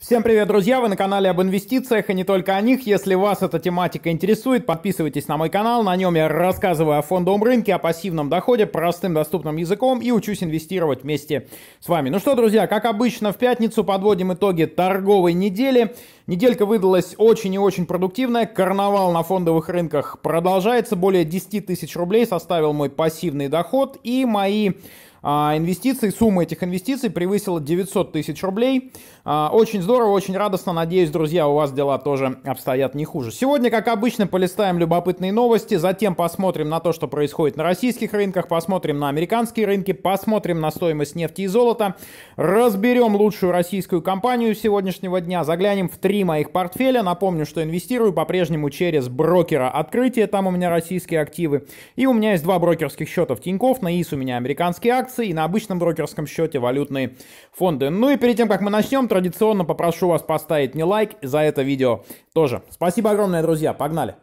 Всем привет, друзья! Вы на канале об инвестициях и не только о них. Если вас эта тематика интересует, подписывайтесь на мой канал. На нем я рассказываю о фондовом рынке, о пассивном доходе простым доступным языком и учусь инвестировать вместе с вами. Ну что, друзья, как обычно, в пятницу подводим итоги торговой недели. Неделька выдалась очень и очень продуктивная. Карнавал на фондовых рынках продолжается. Более 10 тысяч рублей составил мой пассивный доход и мои а, инвестиций. Сумма этих инвестиций превысила 900 тысяч рублей. А, очень здорово, очень радостно. Надеюсь, друзья, у вас дела тоже обстоят не хуже. Сегодня, как обычно, полистаем любопытные новости, затем посмотрим на то, что происходит на российских рынках, посмотрим на американские рынки, посмотрим на стоимость нефти и золота, разберем лучшую российскую компанию сегодняшнего дня, заглянем в три моих портфеля. Напомню, что инвестирую по-прежнему через брокера открытия, там у меня российские активы. И у меня есть два брокерских счета в Тинькофф, на ИС у меня американские акции, акций и на обычном брокерском счете валютные фонды. Ну и перед тем, как мы начнем, традиционно попрошу вас поставить мне лайк за это видео тоже. Спасибо огромное, друзья. Погнали!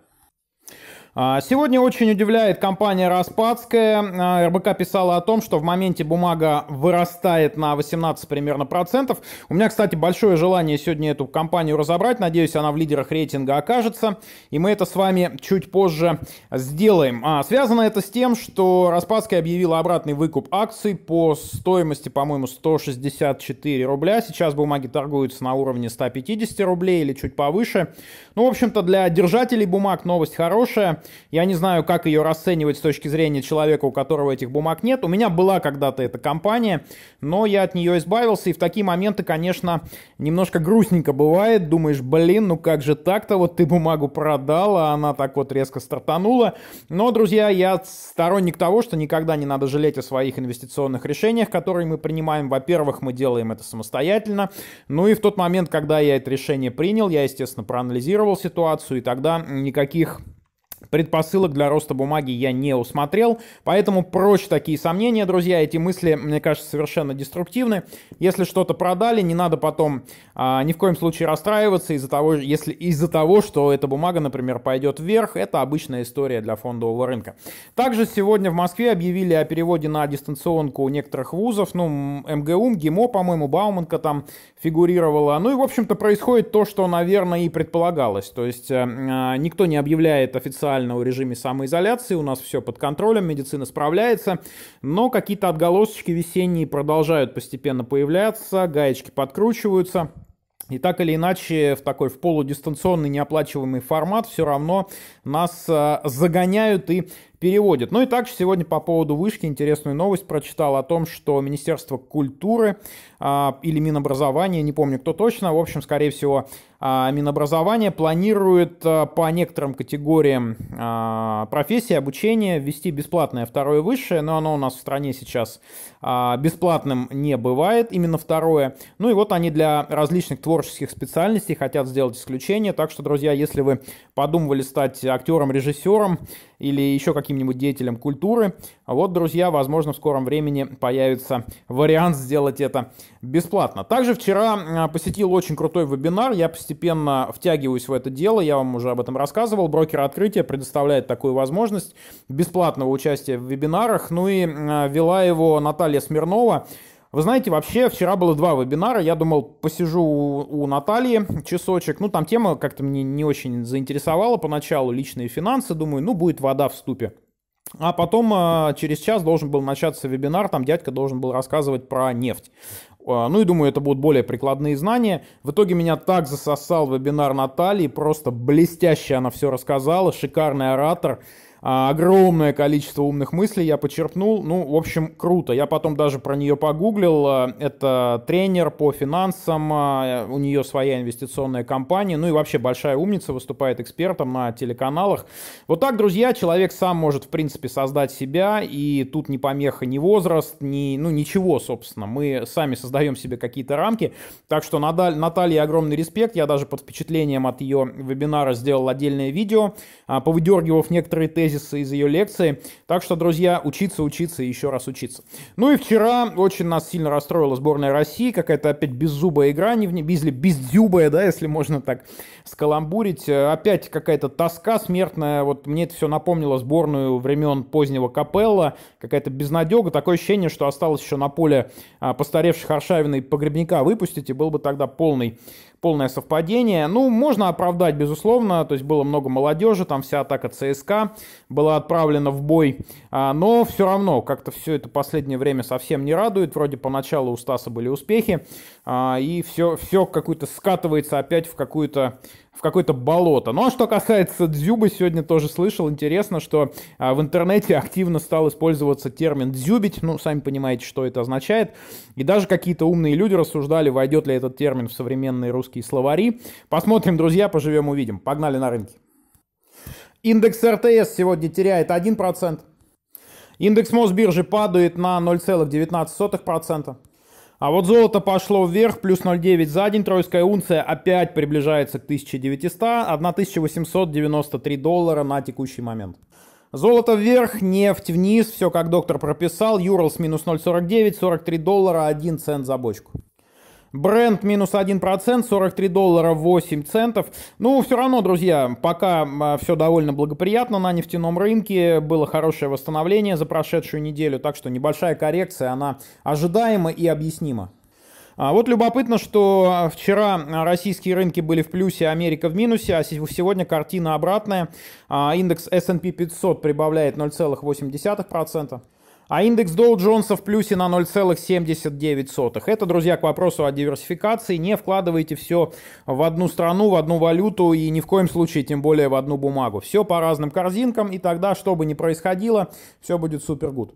А, сегодня очень удивляет компания Распадская. А, РБК писала о том, что в моменте бумага вырастает на 18 примерно процентов. У меня, кстати, большое желание сегодня эту компанию разобрать. Надеюсь, она в лидерах рейтинга окажется. И мы это с вами чуть позже сделаем. А, связано это с тем, что Распадская объявила обратный выкуп акций по стоимости, по-моему, 164 рубля. Сейчас бумаги торгуются на уровне 150 рублей или чуть повыше. Ну, в общем-то, для держателей бумаг новость хорошая. Я не знаю, как ее расценивать с точки зрения человека, у которого этих бумаг нет. У меня была когда-то эта компания, но я от нее избавился, и в такие моменты, конечно, немножко грустненько бывает. Думаешь, блин, ну как же так-то, вот ты бумагу продал, а она так вот резко стартанула. Но, друзья, я сторонник того, что никогда не надо жалеть о своих инвестиционных решениях, которые мы принимаем. Во-первых, мы делаем это самостоятельно. Ну и в тот момент, когда я это решение принял, я, естественно, проанализировал ситуацию, и тогда никаких Предпосылок для роста бумаги я не усмотрел, поэтому прочь такие сомнения, друзья. Эти мысли, мне кажется, совершенно деструктивны. Если что-то продали, не надо потом а, ни в коем случае расстраиваться из-за того, если из-за того, что эта бумага, например, пойдет вверх. Это обычная история для фондового рынка. Также сегодня в Москве объявили о переводе на дистанционку некоторых вузов, ну МГУ, ГИМО, по-моему, Бауманка там фигурировала. Ну и в общем-то происходит то, что, наверное, и предполагалось. То есть эм, а, никто не объявляет официально тотального режиме самоизоляции, у нас все под контролем, медицина справляется, но какие-то отголосочки весенние продолжают постепенно появляться, гаечки подкручиваются. И так или иначе, в такой в полудистанционный неоплачиваемый формат все равно нас э, загоняют и переводят. Ну и также сегодня по поводу вышки интересную новость прочитал о том, что Министерство культуры а, или Минобразования, не помню кто точно, в общем, скорее всего, а, Минобразование планирует э, по некоторым категориям а, профессий, обучения ввести бесплатное второе высшее, но оно у нас в стране сейчас бесплатным не бывает, именно второе. Ну и вот они для различных творческих специальностей хотят сделать исключение, так что, друзья, если вы подумывали стать актером, режиссером или еще каким-нибудь деятелем культуры. Вот, друзья, возможно, в скором времени появится вариант сделать это бесплатно. Также вчера а, посетил очень крутой вебинар. Я постепенно втягиваюсь в это дело. Я вам уже об этом рассказывал. Брокер открытия предоставляет такую возможность бесплатного участия в вебинарах. Ну и а, вела его Наталья Смирнова, вы знаете, вообще вчера было два вебинара, я думал, посижу у, у Натальи часочек, ну там тема как-то мне не очень заинтересовала поначалу, личные финансы, думаю, ну будет вода в ступе. А потом а, через час должен был начаться вебинар, там дядька должен был рассказывать про нефть. А, ну и думаю, это будут более прикладные знания. В итоге меня так засосал вебинар Натальи, просто блестяще она все рассказала, шикарный оратор. А, огромное количество умных мыслей я почерпнул. Ну, в общем, круто. Я потом даже про нее погуглил. А, это тренер по финансам, а, у нее своя инвестиционная компания. Ну и вообще большая умница, выступает экспертом на телеканалах. Вот так, друзья, человек сам может, в принципе, создать себя. И тут не помеха ни возраст, ни, ну, ничего, собственно. Мы сами создаем себе какие-то рамки. Так что Надаль Наталье огромный респект. Я даже под впечатлением от ее вебинара сделал отдельное видео, повыдергивав некоторые тесты тезисы из ее лекции. Так что, друзья, учиться, учиться и еще раз учиться. Ну и вчера очень нас сильно расстроила сборная России. Какая-то опять беззубая игра, не, без, бездюбая, да, если можно так скаламбурить. Э, опять какая-то тоска смертная. Вот мне это все напомнило сборную времен позднего Капелла. Какая-то безнадега. Такое ощущение, что осталось еще на поле а, постаревших Аршавина и Погребника выпустить, и был бы тогда полный полное совпадение. Ну, можно оправдать, безусловно, то есть было много молодежи, там вся атака ЦСКА была отправлена в бой, а, но все равно как-то все это последнее время совсем не радует, вроде поначалу у Стаса были успехи, а, и все, все какую-то скатывается опять в какую-то в какое-то болото. Ну а что касается дзюбы, сегодня тоже слышал, интересно, что а, в интернете активно стал использоваться термин «дзюбить», ну, сами понимаете, что это означает, и даже какие-то умные люди рассуждали, войдет ли этот термин в современные русские словари. Посмотрим, друзья, поживем, увидим. Погнали на рынки. Индекс РТС сегодня теряет 1%. Индекс Мосбиржи падает на 0,19%. А вот золото пошло вверх, плюс 0,9 за день. Тройская унция опять приближается к 1900, 1893 доллара на текущий момент. Золото вверх, нефть вниз, все как доктор прописал. Юрлс минус 0,49, 43 доллара, 1 цент за бочку. Бренд минус 1%, 43 доллара 8 центов. Ну, все равно, друзья, пока а, все довольно благоприятно на нефтяном рынке. Было хорошее восстановление за прошедшую неделю, так что небольшая коррекция, она ожидаема и объяснима. А вот любопытно, что а, вчера российские рынки были в плюсе, Америка в минусе, а сегодня картина обратная. А, индекс S&P 500 прибавляет 0,8%. А индекс Dow Jones в плюсе на 0,79. Это, друзья, к вопросу о диверсификации. Не вкладывайте все в одну страну, в одну валюту и ни в коем случае, тем более в одну бумагу. Все по разным корзинкам, и тогда, что бы ни происходило, все будет супер гуд.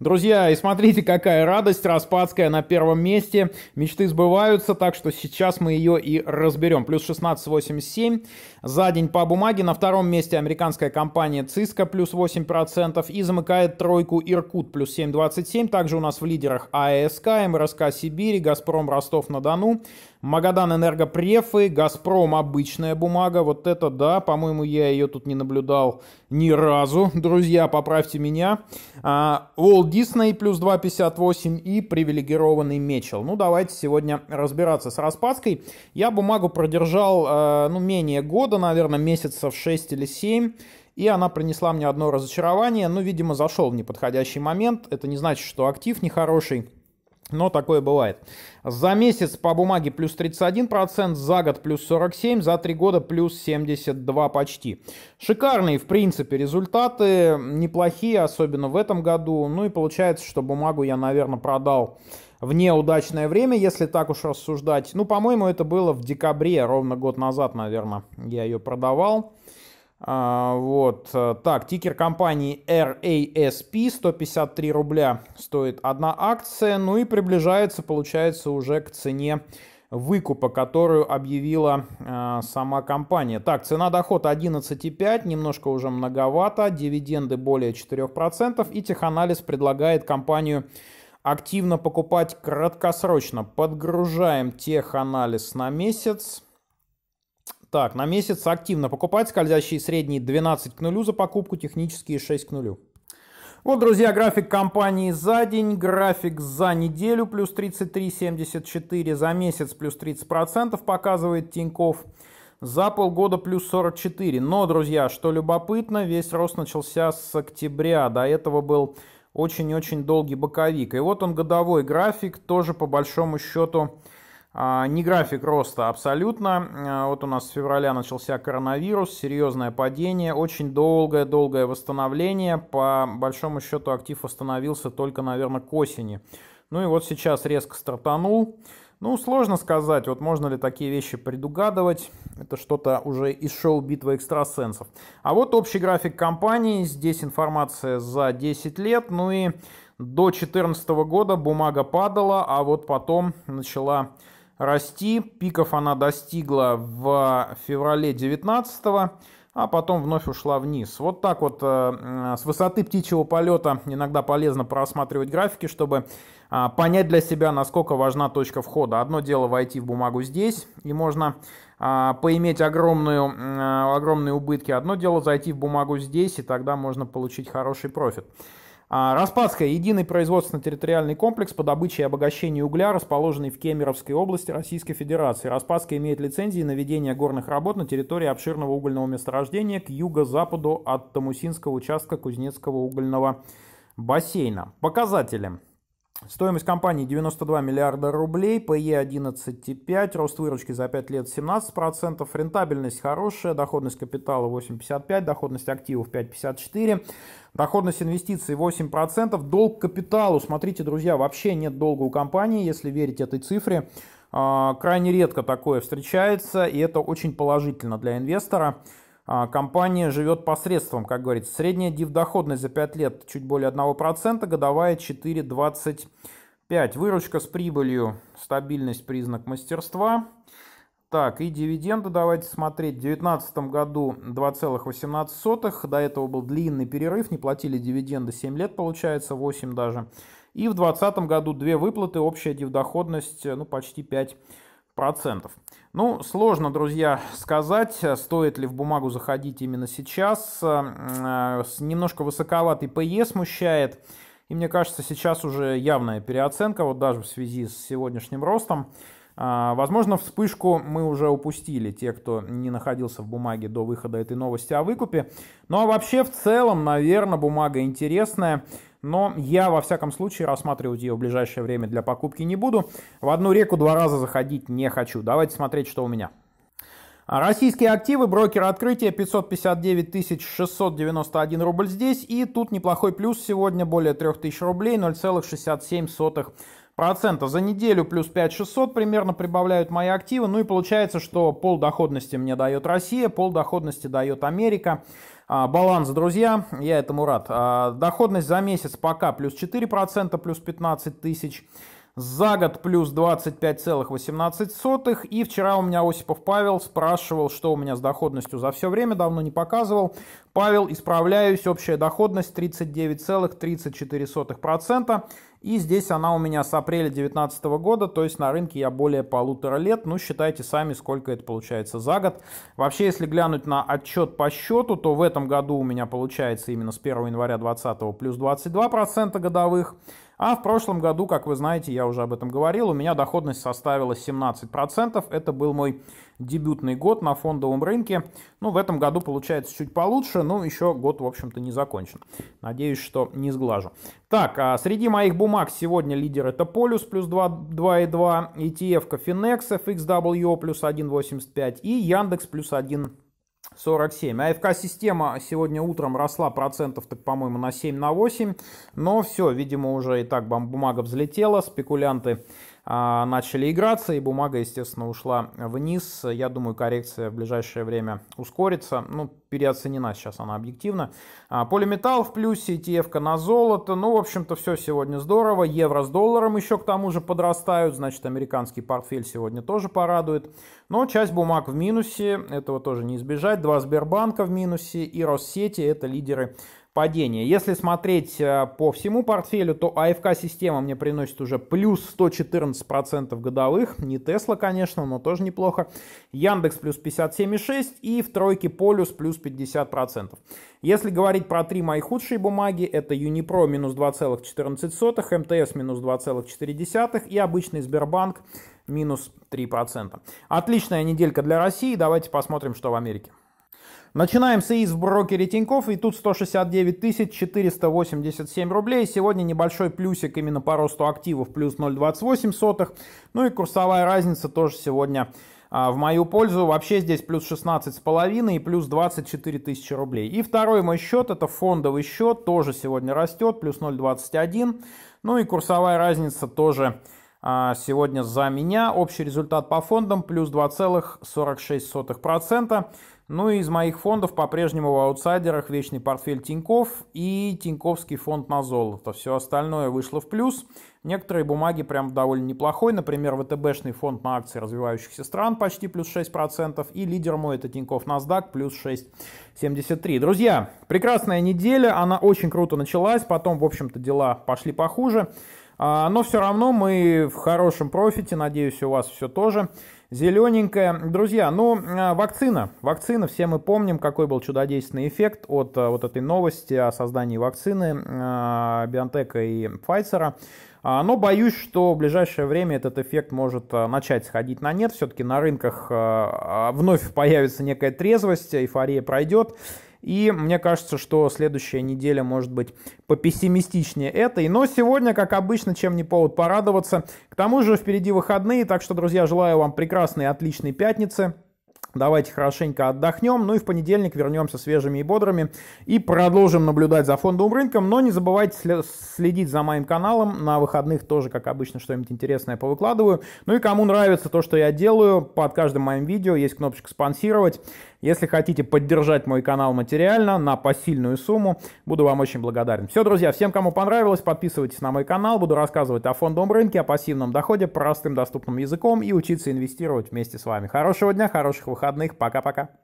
Друзья, и смотрите, какая радость, Распадская на первом месте, мечты сбываются, так что сейчас мы ее и разберем. Плюс 16,87 за день по бумаге, на втором месте американская компания Cisco плюс 8% и замыкает тройку Иркут плюс 7,27, также у нас в лидерах АЭСК, МРСК Сибири, Газпром Ростов-на-Дону, Магадан энергопрефы, Газпром обычная бумага, вот это да, по-моему, я ее тут не наблюдал ни разу, друзья, поправьте меня. А, Walt Disney плюс 2,58 и привилегированный Мечел. Ну, давайте сегодня разбираться с Распадской. Я бумагу продержал, а, ну, менее года, наверное, месяцев 6 или 7 и она принесла мне одно разочарование. Ну, видимо, зашел в неподходящий момент. Это не значит, что актив нехороший но такое бывает. За месяц по бумаге плюс 31%, за год плюс 47%, за три года плюс 72% почти. Шикарные, в принципе, результаты, неплохие, особенно в этом году. Ну и получается, что бумагу я, наверное, продал в неудачное время, если так уж рассуждать. Ну, по-моему, это было в декабре, ровно год назад, наверное, я ее продавал. А, вот. Э, так, тикер компании RASP 153 рубля стоит одна акция. Ну и приближается, получается, уже к цене выкупа, которую объявила э, сама компания. Так, цена доход 11,5, немножко уже многовато, дивиденды более 4%, и теханализ предлагает компанию активно покупать краткосрочно. Подгружаем теханализ на месяц. Так, на месяц активно покупать, скользящие средние 12 к нулю за покупку, технические 6 к нулю. Вот, друзья, график компании за день, график за неделю плюс 33,74, за месяц плюс 30% показывает Тиньков, за полгода плюс 44. Но, друзья, что любопытно, весь рост начался с октября, до этого был очень-очень долгий боковик. И вот он годовой график, тоже по большому счету а, не график роста абсолютно. А, вот у нас с февраля начался коронавирус, серьезное падение, очень долгое-долгое восстановление. По большому счету актив восстановился только, наверное, к осени. Ну и вот сейчас резко стартанул. Ну, сложно сказать, вот можно ли такие вещи предугадывать. Это что-то уже из шоу «Битва экстрасенсов». А вот общий график компании. Здесь информация за 10 лет. Ну и до 2014 года бумага падала, а вот потом начала расти. Пиков она достигла в феврале 19 а потом вновь ушла вниз. Вот так вот э, с высоты птичьего полета иногда полезно просматривать графики, чтобы э, понять для себя, насколько важна точка входа. Одно дело войти в бумагу здесь, и можно э, поиметь огромную, а, огромные убытки. Одно дело зайти в бумагу здесь, и тогда можно получить хороший профит. А, Распадская – единый производственно-территориальный комплекс по добыче и обогащению угля, расположенный в Кемеровской области Российской Федерации. Распадская имеет лицензии на ведение горных работ на территории обширного угольного месторождения к юго-западу от Тамусинского участка Кузнецкого угольного бассейна. Показатели. Стоимость компании 92 миллиарда рублей, PE 11,5, рост выручки за 5 лет 17%, рентабельность хорошая, доходность капитала 8,55, доходность активов 5,54, доходность инвестиций 8%, долг капиталу, смотрите, друзья, вообще нет долга у компании, если верить этой цифре, а, крайне редко такое встречается, и это очень положительно для инвестора. А, компания живет посредством, как говорится. Средняя дивдоходность за 5 лет чуть более 1%, годовая 4,25. Выручка с прибылью, стабильность, признак мастерства. Так, и дивиденды давайте смотреть. В 2019 году 2,18. До этого был длинный перерыв, не платили дивиденды 7 лет, получается, 8 даже. И в 2020 году две выплаты, общая дивдоходность ну, почти 5% процентов. Ну, сложно, друзья, сказать, э, стоит ли в бумагу заходить именно сейчас. Э, э, немножко высоковатый ПЕ смущает. И мне кажется, сейчас уже явная переоценка, вот даже в связи с сегодняшним ростом. Возможно, вспышку мы уже упустили, те, кто не находился в бумаге до выхода этой новости о выкупе. Ну а вообще, в целом, наверное, бумага интересная но я во всяком случае рассматривать ее в ближайшее время для покупки не буду. В одну реку два раза заходить не хочу. Давайте смотреть, что у меня. Российские активы, брокер открытия 559 691 рубль здесь. И тут неплохой плюс сегодня, более 3000 рублей, 0,67 процента. За неделю плюс 5600 примерно прибавляют мои активы. Ну и получается, что пол доходности мне дает Россия, пол доходности дает Америка. А, баланс, друзья, я этому рад. А, доходность за месяц пока плюс 4%, плюс 15 тысяч. За год плюс 25,18. И вчера у меня Осипов Павел спрашивал, что у меня с доходностью за все время, давно не показывал. Павел, исправляюсь, общая доходность 39,34%. И здесь она у меня с апреля 2019 года, то есть на рынке я более полутора лет. Ну, считайте сами, сколько это получается за год. Вообще, если глянуть на отчет по счету, то в этом году у меня получается именно с 1 января 2020 плюс 22% годовых. А в прошлом году, как вы знаете, я уже об этом говорил, у меня доходность составила 17%. Это был мой дебютный год на фондовом рынке. Ну, в этом году получается чуть получше, но еще год, в общем-то, не закончен. Надеюсь, что не сглажу. Так, а среди моих бумаг сегодня лидер это Полюс плюс 2,2, ETF Finex FXWO плюс 1,85 и Яндекс плюс 1 47. АФК-система сегодня утром росла процентов, так, по-моему, на 7, на 8. Но все, видимо, уже и так бумага взлетела, спекулянты а, начали играться, и бумага, естественно, ушла вниз. Я думаю, коррекция в ближайшее время ускорится. Ну, переоценена сейчас она объективно. А, полиметалл в плюсе, ETF на золото. Ну, в общем-то, все сегодня здорово. Евро с долларом еще к тому же подрастают. Значит, американский портфель сегодня тоже порадует. Но часть бумаг в минусе, этого тоже не избежать. Два Сбербанка в минусе и Россети, это лидеры падение. Если смотреть э, по всему портфелю, то АФК-система мне приносит уже плюс 114% годовых. Не Тесла, конечно, но тоже неплохо. Яндекс плюс 57,6 и в тройке Полюс плюс 50%. Если говорить про три мои худшие бумаги, это Юнипро минус 2,14, МТС минус 2,4 и обычный Сбербанк минус 3%. Отличная неделька для России. Давайте посмотрим, что в Америке. Начинаем сеис в брокере Тиньков, и тут 169 487 рублей. Сегодня небольшой плюсик именно по росту активов, плюс 0,28. Ну и курсовая разница тоже сегодня а, в мою пользу. Вообще здесь плюс 16,5 и плюс 24 тысячи рублей. И второй мой счет, это фондовый счет, тоже сегодня растет, плюс 0,21. Ну и курсовая разница тоже а, сегодня за меня. Общий результат по фондам плюс 2,46%. Ну и из моих фондов по-прежнему в аутсайдерах вечный портфель Тиньков и Тиньковский фонд на золото. Все остальное вышло в плюс. Некоторые бумаги прям довольно неплохой. Например, ВТБшный фонд на акции развивающихся стран почти плюс 6%. И лидер мой это Тиньков NASDAQ плюс 6,73. Друзья, прекрасная неделя. Она очень круто началась. Потом, в общем-то, дела пошли похуже. А, но все равно мы в хорошем профите. Надеюсь, у вас все тоже зелененькая. Друзья, ну, а, вакцина. Вакцина, все мы помним, какой был чудодейственный эффект от а, вот этой новости о создании вакцины Биотека и Pfizer. А, но боюсь, что в ближайшее время этот эффект может начать сходить на нет. Все-таки на рынках вновь появится некая трезвость, эйфория пройдет. И мне кажется, что следующая неделя может быть попессимистичнее этой. Но сегодня, как обычно, чем не повод порадоваться. К тому же впереди выходные, так что, друзья, желаю вам прекрасной, отличной пятницы. Давайте хорошенько отдохнем, ну и в понедельник вернемся свежими и бодрыми и продолжим наблюдать за фондовым рынком, но не забывайте следить за моим каналом, на выходных тоже, как обычно, что-нибудь интересное повыкладываю. Ну и кому нравится то, что я делаю, под каждым моим видео есть кнопочка «Спонсировать», если хотите поддержать мой канал материально на посильную сумму, буду вам очень благодарен. Все, друзья, всем, кому понравилось, подписывайтесь на мой канал. Буду рассказывать о фондовом рынке, о пассивном доходе простым доступным языком и учиться инвестировать вместе с вами. Хорошего дня, хороших выходных. Пока-пока.